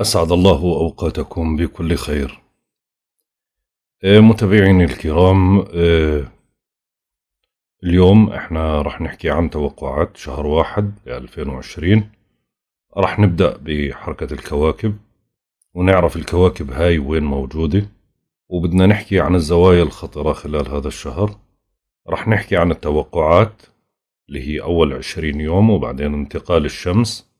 أسعد الله أوقاتكم بكل خير آه، متابعيني الكرام آه، اليوم احنا رح نحكي عن توقعات شهر واحد لألفين 2020 رح نبدأ بحركة الكواكب ونعرف الكواكب هاي وين موجودة وبدنا نحكي عن الزوايا الخطرة خلال هذا الشهر رح نحكي عن التوقعات اللي هي أول عشرين يوم وبعدين انتقال الشمس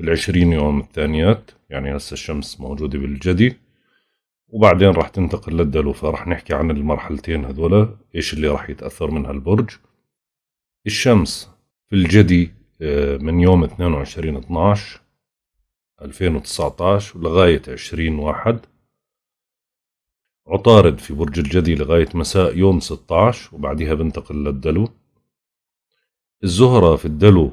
العشرين يوم الثانيات يعني هسه الشمس موجودة بالجدي وبعدين راح تنتقل للدلوفة راح نحكي عن المرحلتين هذولا إيش اللي راح يتأثر منها البرج الشمس في الجدي آه، من يوم 22 12 2019 لغاية 20 واحد عطارد في برج الجدي لغاية مساء يوم 16 وبعدها بنتقل للدلو الزهرة في الدلو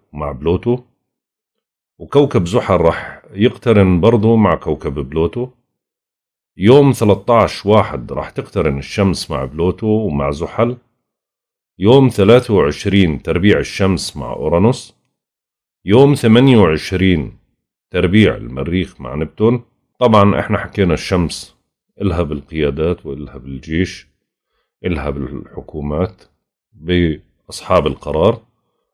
مع بلوتو وكوكب زحل راح يقترن برضه مع كوكب بلوتو يوم 13 واحد راح تقترن الشمس مع بلوتو ومع زحل يوم 23 تربيع الشمس مع أورانوس يوم 28 تربيع المريخ مع نبتون طبعا احنا حكينا الشمس إلها بالقيادات وإلها بالجيش إلها بالحكومات بأصحاب القرار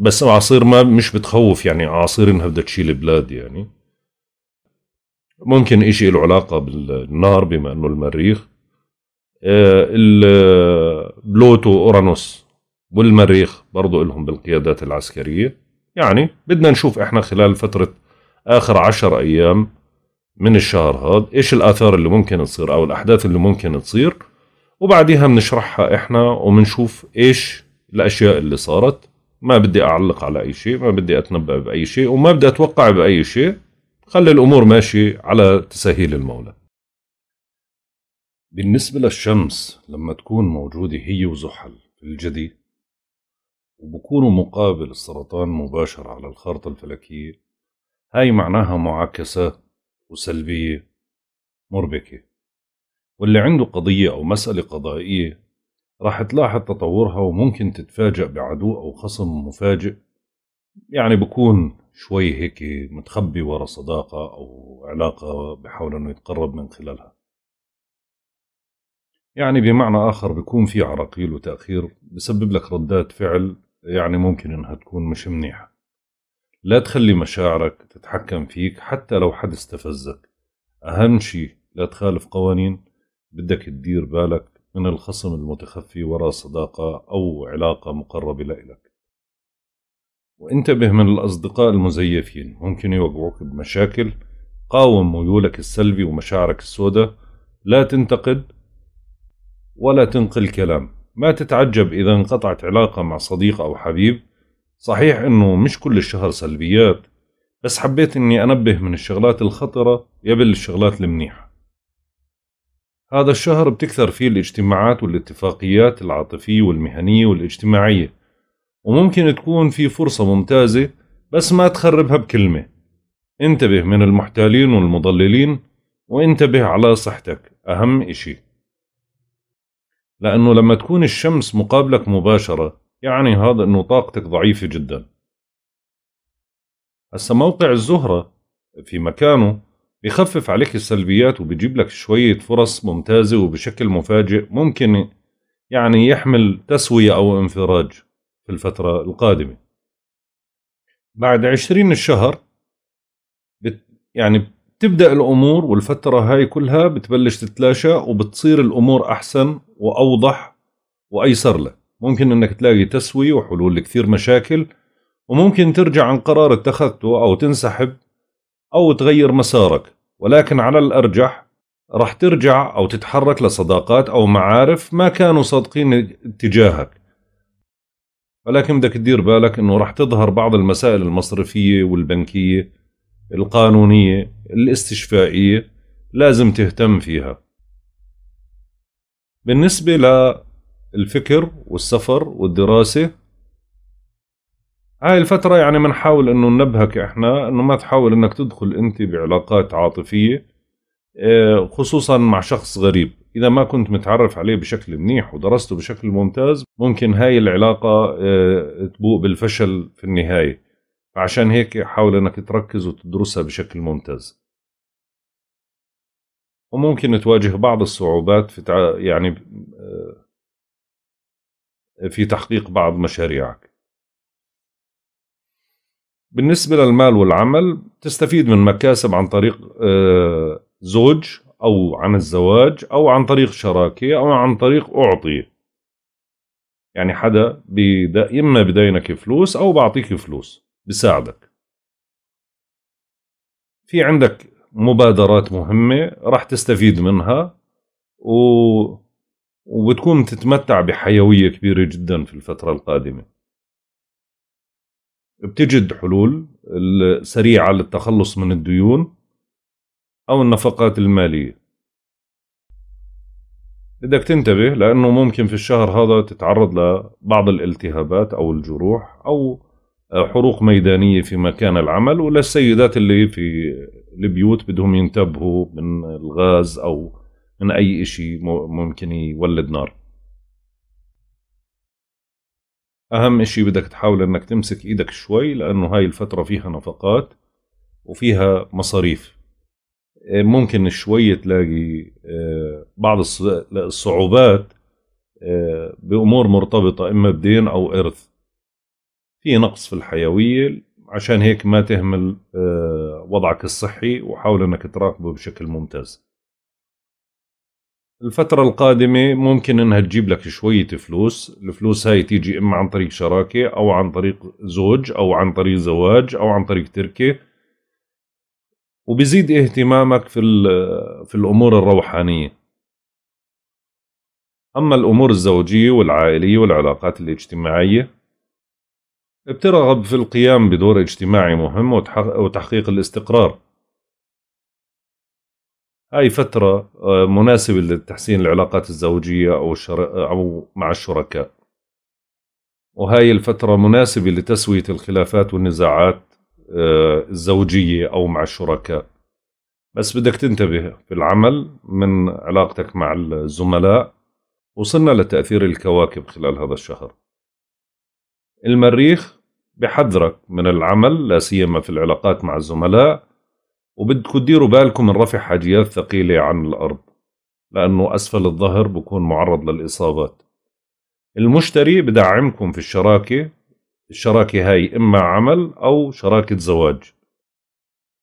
بس اعاصير ما مش بتخوف يعني اعاصير انها بدها تشيل بلاد يعني ممكن اشي له علاقه بالنار بما انه المريخ آه، بلوتو اورانوس والمريخ برضو لهم بالقيادات العسكريه يعني بدنا نشوف احنا خلال فتره اخر عشر ايام من الشهر هذا ايش الاثار اللي ممكن تصير او الاحداث اللي ممكن تصير وبعديها بنشرحها احنا وبنشوف ايش الاشياء اللي صارت ما بدي أعلق على أي شيء ما بدي أتنبأ بأي شيء وما بدي أتوقع بأي شيء خلي الأمور ماشي على تسهيل المولى بالنسبة للشمس لما تكون موجودة هي وزحل في الجدي وبكونوا مقابل السرطان مباشر على الخارطة الفلكية هاي معناها معاكسة وسلبية مربكة واللي عنده قضية أو مسألة قضائية راح تلاحظ تطورها وممكن تتفاجأ بعدو أو خصم مفاجئ يعني بكون شوي هيك متخبي ورا صداقة أو علاقة بحاول أنه يتقرب من خلالها يعني بمعنى آخر بيكون في عراقيل وتأخير بسبب لك ردات فعل يعني ممكن إنها تكون مش منيحة لا تخلي مشاعرك تتحكم فيك حتى لو حد استفزك أهم شي لا تخالف قوانين بدك تدير بالك من الخصم المتخفي وراء صداقة أو علاقة مقربة لإلك وانتبه من الأصدقاء المزيفين ممكن يوقعوك بمشاكل قاوم ميولك السلبي ومشاعرك السوداء لا تنتقد ولا تنقل كلام ما تتعجب إذا انقطعت علاقة مع صديق أو حبيب صحيح أنه مش كل الشهر سلبيات بس حبيت أني أنبه من الشغلات الخطرة قبل الشغلات المنيحة هذا الشهر بتكثر فيه الاجتماعات والاتفاقيات العاطفية والمهنية والاجتماعية وممكن تكون في فرصة ممتازة بس ما تخربها بكلمة انتبه من المحتالين والمضللين وانتبه على صحتك أهم إشي لأنه لما تكون الشمس مقابلك مباشرة يعني هذا أنه طاقتك ضعيفة جدا هسا موقع الزهرة في مكانه بيخفف عليك السلبيات وبيجيب لك شوية فرص ممتازة وبشكل مفاجئ ممكن يعني يحمل تسوية أو انفراج في الفترة القادمة بعد عشرين الشهر بت يعني بتبدأ الأمور والفترة هاي كلها بتبلش تتلاشى وبتصير الأمور أحسن وأوضح وأيسر لك ممكن أنك تلاقي تسوية وحلول لكثير مشاكل وممكن ترجع عن قرار اتخذته أو تنسحب أو تغير مسارك ولكن على الأرجح رح ترجع أو تتحرك لصداقات أو معارف ما كانوا صادقين اتجاهك ولكن بدك تدير بالك أنه رح تظهر بعض المسائل المصرفية والبنكية القانونية الاستشفائية لازم تهتم فيها بالنسبة للفكر والسفر والدراسة هاي الفترة يعني بنحاول انه ننبهك احنا انه ما تحاول انك تدخل انت بعلاقات عاطفية آه، خصوصا مع شخص غريب اذا ما كنت متعرف عليه بشكل منيح ودرسته بشكل ممتاز ممكن هاي العلاقة آه، تبوء بالفشل في النهاية فعشان هيك حاول انك تركز وتدرسها بشكل ممتاز وممكن تواجه بعض الصعوبات في تع... يعني آه، في تحقيق بعض مشاريعك بالنسبة للمال والعمل تستفيد من مكاسب عن طريق آه، زوج أو عن الزواج أو عن طريق شراكة أو عن طريق أعطي يعني حدا بدا إما بدينك فلوس أو بعطيك فلوس بساعدك في عندك مبادرات مهمة راح تستفيد منها و... وبتكون تتمتع بحيوية كبيرة جدا في الفترة القادمة بتجد حلول سريعة للتخلص من الديون أو النفقات المالية بدك تنتبه لأنه ممكن في الشهر هذا تتعرض لبعض الالتهابات أو الجروح أو حروق ميدانية في مكان العمل وللسيدات اللي في البيوت بدهم ينتبهوا من الغاز أو من أي إشي ممكن يولد نار اهم اشي بدك تحاول انك تمسك ايدك شوي لانه هاي الفترة فيها نفقات وفيها مصاريف آه، ممكن شوي تلاقي آه، بعض الصعوبات آه، بأمور مرتبطة إما بدين أو إرث في نقص في الحيوية عشان هيك ما تهمل وضعك الصحي وحاول أنك تراقبه بشكل ممتاز الفترة القادمة ممكن انها تجيب لك شوية فلوس الفلوس هاي تيجي اما عن طريق شراكة او عن طريق زوج او عن طريق زواج او عن طريق تركة وبزيد اهتمامك في, في الامور الروحانية اما الامور الزوجية والعائلية والعلاقات الاجتماعية بترغب في القيام بدور اجتماعي مهم وتحقيق الاستقرار هاي فترة آه، مناسبة لتحسين العلاقات الزوجية أو, الشر... أو مع الشركاء وهاي الفترة مناسبة لتسوية الخلافات والنزاعات آه، الزوجية أو مع الشركاء بس بدك تنتبه في العمل من علاقتك مع الزملاء وصلنا لتأثير الكواكب خلال هذا الشهر المريخ بحذرك من العمل لا سيما في العلاقات مع الزملاء وبدكم تديروا بالكم من رفع حاجيات ثقيلة عن الأرض لأنه أسفل الظهر بكون معرض للإصابات المشتري بدعمكم في الشراكة الشراكة هاي إما عمل أو شراكة زواج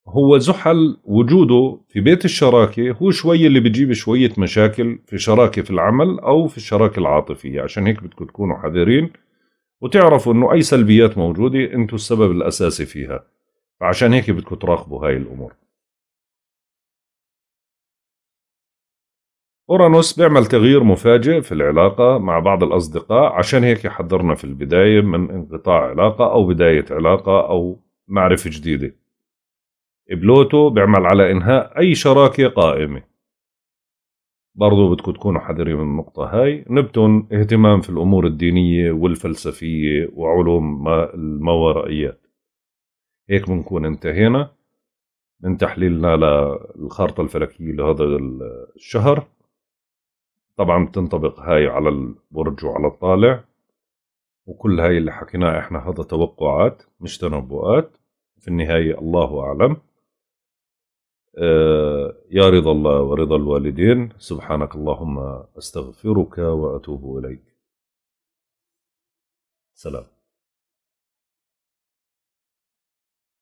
هو زحل وجوده في بيت الشراكة هو شوي اللي بجيب شوية مشاكل في شراكة في العمل أو في الشراكة العاطفية عشان هيك بدكم تكونوا حذرين وتعرفوا أنه أي سلبيات موجودة أنتوا السبب الأساسي فيها فعشان هيك بدكم تراقبوا هاي الأمور أورانوس بيعمل تغيير مفاجئ في العلاقة مع بعض الأصدقاء عشان هيك يحذرنا في البداية من انقطاع علاقة أو بداية علاقة أو معرفة جديدة بلوتو بيعمل على إنهاء أي شراكة قائمة برضو بدكم تكونوا حذرين من النقطة هاي نبتون اهتمام في الأمور الدينية والفلسفية وعلوم الموارئيات هيك بنكون انتهينا من تحليلنا للخارطة الفلكية لهذا الشهر طبعا بتنطبق هاي على البرج وعلى الطالع وكل هاي اللي حكيناه احنا هذا توقعات مش تنبؤات في النهاية الله أعلم آه، يا رضا الله ورضا الوالدين سبحانك اللهم أستغفرك وأتوب إليك سلام